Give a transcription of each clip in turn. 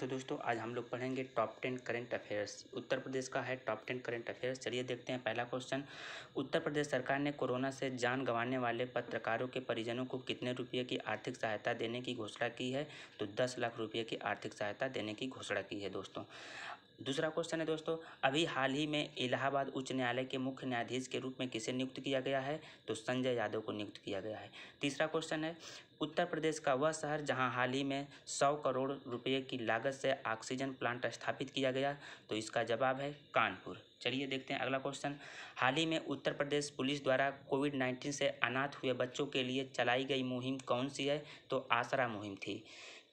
तो दोस्तों आज हम लोग पढ़ेंगे top ten current affairs Uttar Pradesh का है टॉप टेन करंट अफेयर्स चलिए देखते हैं पहला क्वेश्चन उत्तर प्रदेश सरकार ने कोरोना से जान गंवाने वाले पत्रकारों के परिजनों को कितने रुपये की आर्थिक सहायता देने की घोषणा की है तो दस लाख रुपये की आर्थिक सहायता देने की घोषणा की है दोस्तों दूसरा क्वेश्चन है दोस्तों अभी हाल ही में इलाहाबाद उच्च न्यायालय के मुख्य न्यायाधीश के रूप में किसे नियुक्त किया गया है तो संजय यादव को नियुक्त किया गया है तीसरा क्वेश्चन है उत्तर प्रदेश का वह शहर जहां हाल ही में सौ करोड़ रुपए की लागत से ऑक्सीजन प्लांट स्थापित किया गया तो इसका जवाब है कानपुर चलिए देखते हैं अगला क्वेश्चन हाल ही में उत्तर प्रदेश पुलिस द्वारा कोविड नाइन्टीन से अनाथ हुए बच्चों के लिए चलाई गई मुहिम कौन सी है तो आसरा मुहिम थी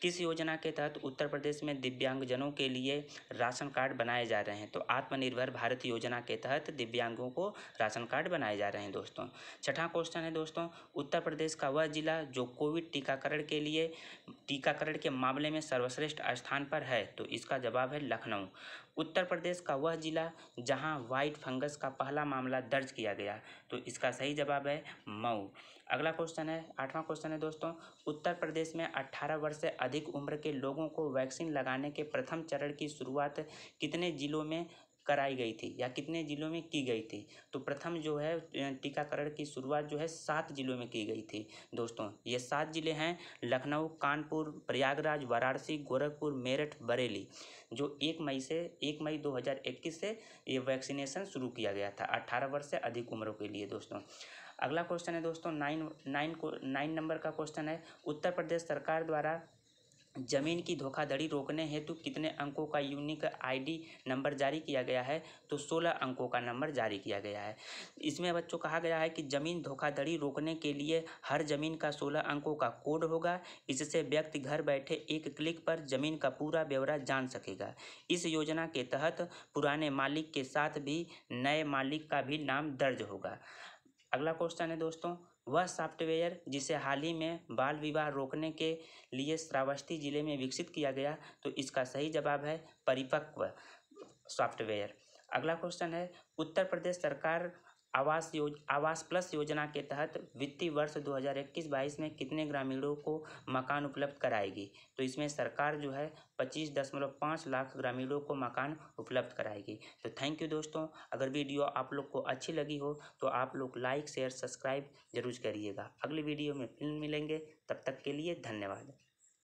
किस योजना के तहत उत्तर प्रदेश में दिव्यांगजनों के लिए राशन कार्ड बनाए जा रहे हैं तो आत्मनिर्भर भारत योजना के तहत दिव्यांगों को राशन कार्ड बनाए जा रहे हैं दोस्तों छठा क्वेश्चन है दोस्तों उत्तर प्रदेश का वह जिला जो कोविड टीकाकरण के लिए टीकाकरण के मामले में सर्वश्रेष्ठ स्थान पर है तो इसका जवाब है लखनऊ उत्तर प्रदेश का वह जिला जहाँ व्हाइट फंगस का पहला मामला दर्ज किया गया तो इसका सही जवाब है मऊ अगला क्वेश्चन है आठवां क्वेश्चन है दोस्तों उत्तर प्रदेश में अट्ठारह वर्ष से अधिक उम्र के लोगों को वैक्सीन लगाने के प्रथम चरण की शुरुआत कितने जिलों में कराई गई थी या कितने ज़िलों में की गई थी तो प्रथम जो है टीकाकरण की शुरुआत जो है सात ज़िलों में की गई थी दोस्तों ये सात ज़िले हैं लखनऊ कानपुर प्रयागराज वाराणसी गोरखपुर मेरठ बरेली जो एक मई से एक मई 2021 से ये वैक्सीनेशन शुरू किया गया था अट्ठारह वर्ष से अधिक उम्रों के लिए दोस्तों अगला क्वेश्चन है दोस्तों नाइन नाइन को नाइन नंबर का क्वेश्चन है उत्तर प्रदेश सरकार द्वारा जमीन की धोखाधड़ी रोकने हेतु कितने अंकों का यूनिक आईडी नंबर जारी किया गया है तो 16 अंकों का नंबर जारी किया गया है इसमें बच्चों कहा गया है कि जमीन धोखाधड़ी रोकने के लिए हर जमीन का 16 अंकों का कोड होगा इससे व्यक्ति घर बैठे एक क्लिक पर जमीन का पूरा ब्यौरा जान सकेगा इस योजना के तहत पुराने मालिक के साथ भी नए मालिक का भी नाम दर्ज होगा अगला क्वेश्चन है दोस्तों वह सॉफ्टवेयर जिसे हाल ही में बाल विवाह रोकने के लिए श्रावस्ती जिले में विकसित किया गया तो इसका सही जवाब है परिपक्व सॉफ्टवेयर अगला क्वेश्चन है उत्तर प्रदेश सरकार आवास योज आवास प्लस योजना के तहत वित्तीय वर्ष 2021-22 में कितने ग्रामीणों को मकान उपलब्ध कराएगी तो इसमें सरकार जो है पच्चीस दशमलव पाँच लाख ग्रामीणों को मकान उपलब्ध कराएगी तो थैंक यू दोस्तों अगर वीडियो आप लोग को अच्छी लगी हो तो आप लोग लाइक शेयर सब्सक्राइब जरूर करिएगा अगली वीडियो में फिल्म मिलेंगे तब तक के लिए धन्यवाद